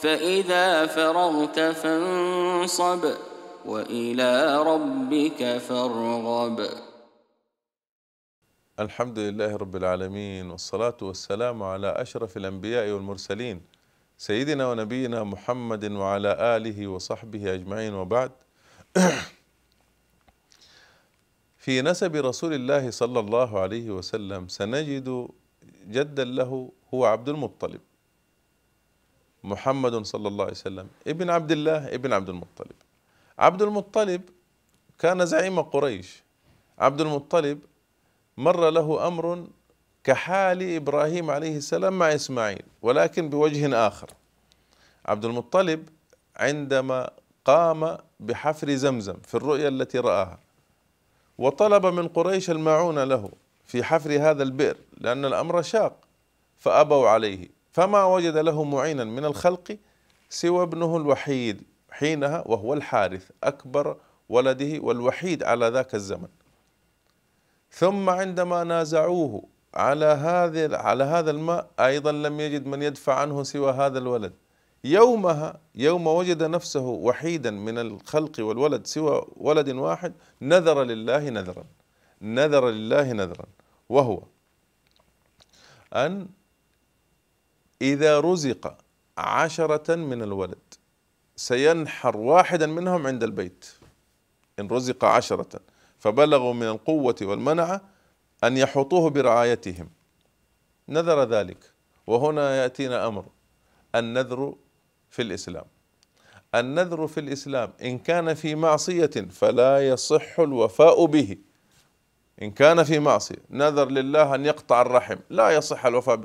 فإذا فرغت فانصب وإلى ربك فارغب الحمد لله رب العالمين والصلاة والسلام على أشرف الأنبياء والمرسلين سيدنا ونبينا محمد وعلى آله وصحبه أجمعين وبعد في نسب رسول الله صلى الله عليه وسلم سنجد جدا له هو عبد المطلب محمد صلى الله عليه وسلم ابن عبد الله ابن عبد المطلب عبد المطلب كان زعيم قريش عبد المطلب مر له امر كحال ابراهيم عليه السلام مع اسماعيل ولكن بوجه اخر عبد المطلب عندما قام بحفر زمزم في الرؤيا التي راها وطلب من قريش المعونه له في حفر هذا البئر لان الامر شاق فابوا عليه فما وجد له معينا من الخلق سوى ابنه الوحيد حينها وهو الحارث أكبر ولده والوحيد على ذاك الزمن ثم عندما نازعوه على هذا على هذا الماء أيضا لم يجد من يدفع عنه سوى هذا الولد يومها يوم وجد نفسه وحيدا من الخلق والولد سوى ولد واحد نذر لله نذرا نذر لله نذرا وهو أن إذا رزق عشرة من الولد سينحر واحدا منهم عند البيت إن رزق عشرة فبلغوا من القوة والمنعة أن يحوطوه برعايتهم نذر ذلك وهنا يأتينا أمر النذر في الإسلام النذر في الإسلام إن كان في معصية فلا يصح الوفاء به إن كان في معصية نذر لله أن يقطع الرحم لا يصح الوفاء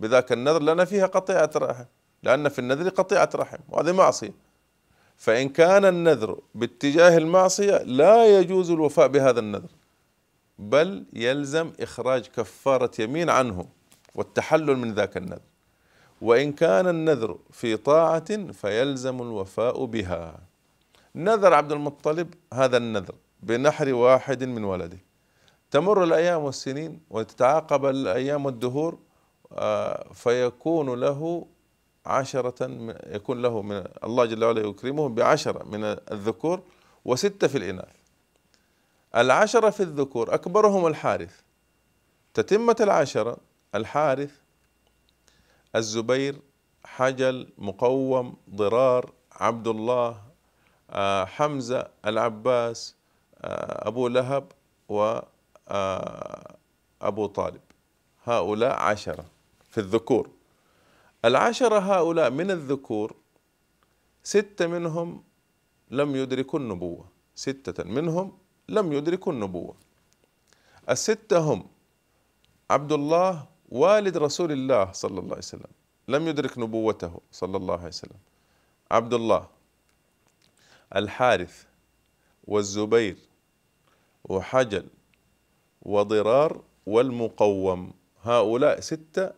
بذاك النذر لأن فيها قطيعة رحم لأن في النذر قطيعة رحم وهذه معصية فإن كان النذر باتجاه المعصية لا يجوز الوفاء بهذا النذر بل يلزم إخراج كفارة يمين عنه والتحلل من ذاك النذر وإن كان النذر في طاعة فيلزم الوفاء بها نذر عبد المطلب هذا النذر بنحر واحد من ولده تمر الأيام والسنين وتتعاقب الأيام والدهور آه، فيكون له عشرة يكون له من الله جل وعلا يكرمه بعشرة من الذكور وستة في الإناث العشرة في الذكور أكبرهم الحارث تتمة العشرة الحارث الزبير حجل مقوم ضرار عبد الله آه، حمزة العباس آه، أبو لهب و آه، أبو طالب هؤلاء عشرة في الذكور العشرة هؤلاء من الذكور ستة منهم لم يدركوا النبوة ستة منهم لم يدركوا النبوة الستة هم عبد الله والد رسول الله صلى الله عليه وسلم لم يدرك نبوته صلى الله عليه وسلم عبد الله الحارث والزبير وحجل وضرار والمقوم هؤلاء ستة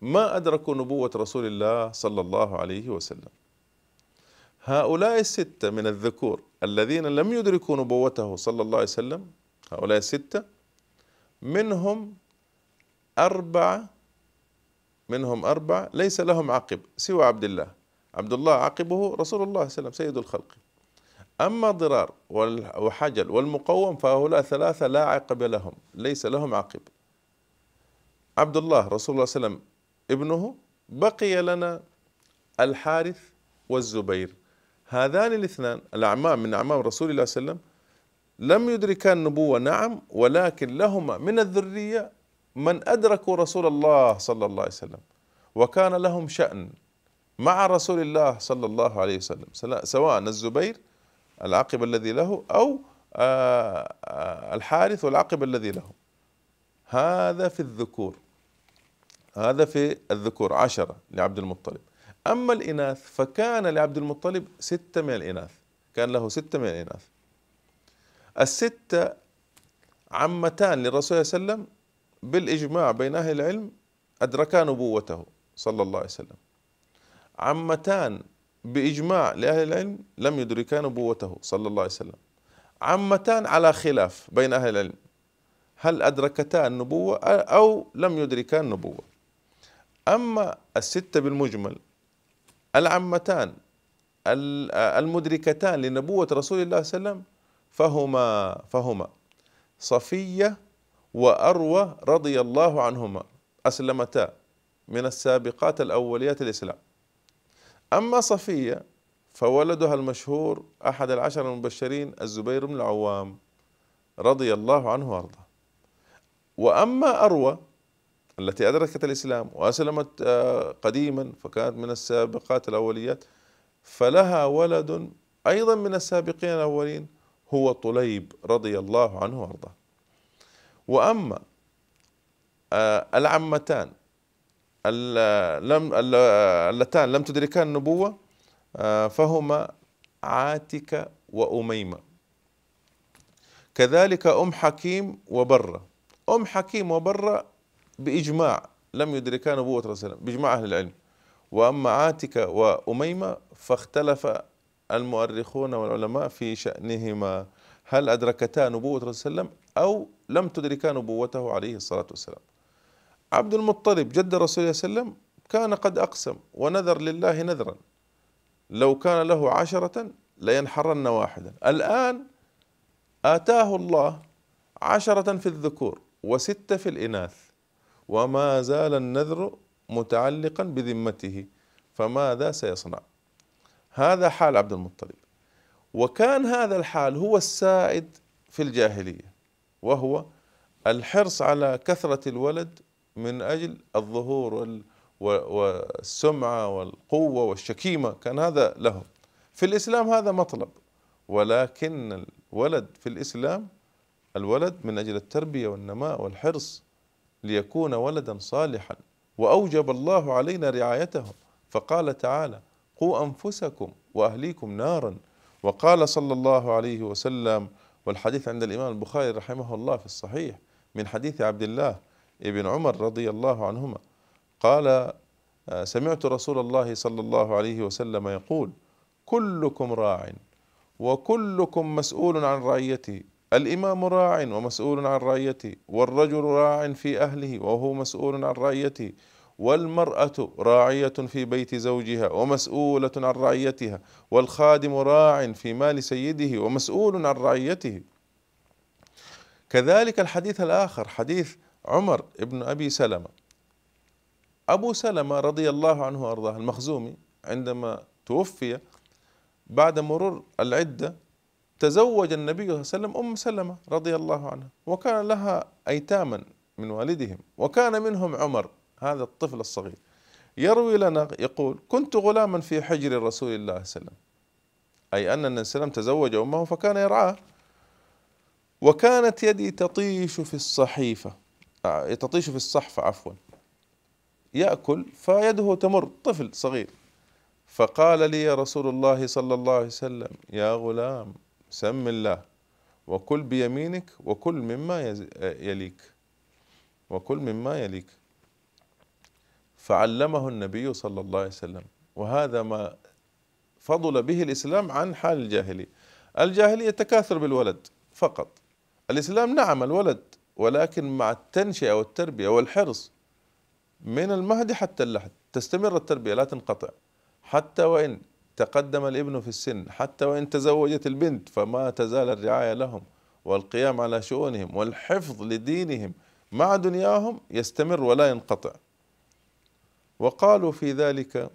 ما أدركوا نبوة رسول الله صلى الله عليه وسلم هؤلاء الستة من الذكور الذين لم يدركوا نبوته صلى الله عليه وسلم هؤلاء الستة منهم أربعة منهم أربعة ليس لهم عقب سوى عبد الله عبد الله عقبه رسول الله صلى الله عليه وسلم سيد الخلق أما ضرار وحجل والمقوم فهؤلاء ثلاثة لا عقب لهم ليس لهم عقب عبد الله رسول الله صلى الله عليه وسلم ابنه بقي لنا الحارث والزبير هذان الاثنان الأعمام من أعمام رسول الله صلى الله عليه وسلم لم يدركا النبوة نعم ولكن لهما من الذرية من أدركوا رسول الله صلى الله عليه وسلم وكان لهم شأن مع رسول الله صلى الله عليه وسلم سواء الزبير العقب الذي له أو آه، آه، الحارث والعقب الذي له هذا في الذكور هذا في الذكور عشرة لعبد المطلب أما الإناث فكان لعبد المطلب ستة من الإناث كان له ستة من الإناث الستة عمتان للرسول صلى الله عليه وسلم بالإجماع بين أهل العلم أدركا نبوته صلى الله عليه وسلم عمتان بإجماع لأهل العلم لم يدركا نبوته صلى الله عليه وسلم عمتان على خلاف بين أهل العلم هل أدركتا النبوة أو لم يدركا النبوة أما الستة بالمجمل العمتان المدركتان لنبوة رسول الله صلى الله عليه وسلم فهما فهما صفية وأروى رضي الله عنهما أسلمتا من السابقات الأوليات الإسلام أما صفية فولدها المشهور أحد العشر المبشرين الزبير بن العوام رضي الله عنه وارضاه وأما أروى التي أدركت الإسلام وأسلمت آه، قديما فكانت من السابقات الأوليات فلها ولد أيضا من السابقين الأولين هو طليب رضي الله عنه وارضاه وأما آه، العمتان لم اللتان لم تدركا النبوة آه، فهما عاتكة وأميمة كذلك أم حكيم وبرة أم حكيم وبرة بإجماع لم يدركا نبوة رسول الله صلى الله عليه وسلم بإجماع أهل العلم وأما عاتكة وأميمة فاختلف المؤرخون والعلماء في شأنهما هل أدركتا نبوة رسول الله عليه وسلم أو لم تدركا نبوته عليه الصلاة والسلام عبد المطلب جد رسول الله صلى الله عليه وسلم كان قد أقسم ونذر لله نذرا لو كان له عشرة لينحرن واحدا الآن آتاه الله عشرة في الذكور وستة في الإناث وما زال النذر متعلقا بذمته فماذا سيصنع هذا حال عبد المطلب وكان هذا الحال هو السائد في الجاهلية وهو الحرص على كثرة الولد من أجل الظهور والسمعة والقوة والشكيمة كان هذا لهم في الإسلام هذا مطلب ولكن الولد في الإسلام الولد من أجل التربية والنماء والحرص ليكون ولدا صالحا وأوجب الله علينا رعايتهم فقال تعالى قوا أنفسكم وأهليكم نارا وقال صلى الله عليه وسلم والحديث عند الإمام البخاري رحمه الله في الصحيح من حديث عبد الله ابن عمر رضي الله عنهما قال آه، سمعت رسول الله صلى الله عليه وسلم يقول كلكم راع وكلكم مسؤول عن رعيته الإمام راع ومسؤول عن رعيته والرجل راع في أهله وهو مسؤول عن رعيته والمرأة راعية في بيت زوجها ومسؤولة عن رعيتها والخادم راع في مال سيده ومسؤول عن رعيته كذلك الحديث الآخر حديث عمر ابن أبي سلمة أبو سلمة رضي الله عنه وأرضاه المخزومي عندما توفي بعد مرور العدة تزوج النبي صلى الله عليه وسلم أم سلمة رضي الله عنها وكان لها أيتاما من والدهم وكان منهم عمر هذا الطفل الصغير يروي لنا يقول كنت غلاما في حجر رسول الله صلى الله عليه وسلم أي أن النبي صلى الله عليه وسلم تزوج أمه فكان يرعاه وكانت يدي تطيش في الصحيفة آه، تطيش في الصحفة عفوا يأكل فيده تمر طفل صغير فقال لي رسول الله صلى الله عليه وسلم يا غلام سم الله وكل بيمينك وكل مما آه، يليك وكل مما يليك فعلمه النبي صلى الله عليه وسلم وهذا ما فضل به الإسلام عن حال الجاهلية الجاهلية تكاثر بالولد فقط الإسلام نعم الولد ولكن مع التنشئة والتربية والحرص من المهد حتى اللحد تستمر التربية لا تنقطع حتى وإن تقدم الابن في السن حتى وإن تزوجت البنت فما تزال الرعاية لهم والقيام على شؤونهم والحفظ لدينهم مع دنياهم يستمر ولا ينقطع وقالوا في ذلك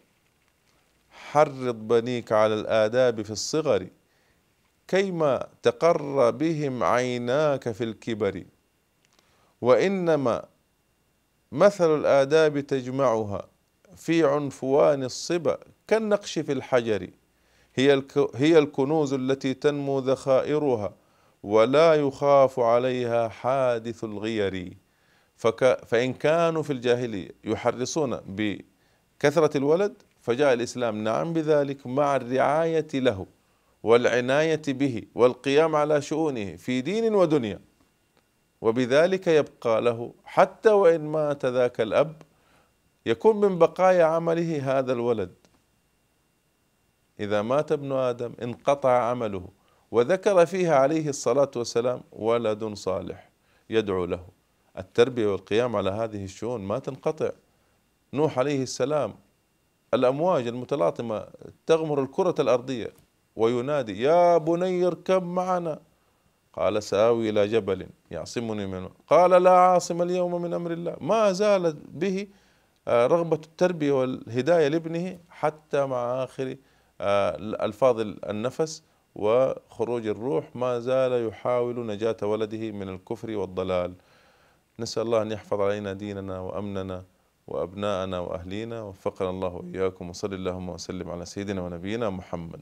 حرض بنيك على الآداب في الصغر كيما تقر بهم عيناك في الكبر وإنما مثل الآداب تجمعها في عنفوان الصبا كالنقش في الحجر هي هي الكنوز التي تنمو ذخائرها ولا يخاف عليها حادث الغير فك فإن كانوا في الجاهلية يحرصون بكثرة الولد فجاء الإسلام نعم بذلك مع الرعاية له والعناية به والقيام على شؤونه في دين ودنيا وبذلك يبقى له حتى وإن مات ذاك الأب يكون من بقايا عمله هذا الولد إذا مات ابن آدم انقطع عمله وذكر فيها عليه الصلاة والسلام ولد صالح يدعو له التربية والقيام على هذه الشؤون ما تنقطع نوح عليه السلام الأمواج المتلاطمة تغمر الكرة الأرضية وينادي يا بني اركب معنا قال سآوي إلى جبل يعصمني منه قال لا عاصم اليوم من أمر الله ما زالت به آه، رغبة التربية والهداية لابنه حتى مع آخر آه، ألفاظ النفس وخروج الروح ما زال يحاول نجاة ولده من الكفر والضلال نسأل الله أن يحفظ علينا ديننا وأمننا وأبناءنا وأهلينا وفقنا الله وإياكم وصلى اللهم وسلم على سيدنا ونبينا محمد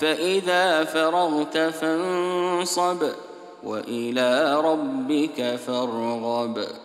فإذا فرغت فانصب وإلى ربك فارغب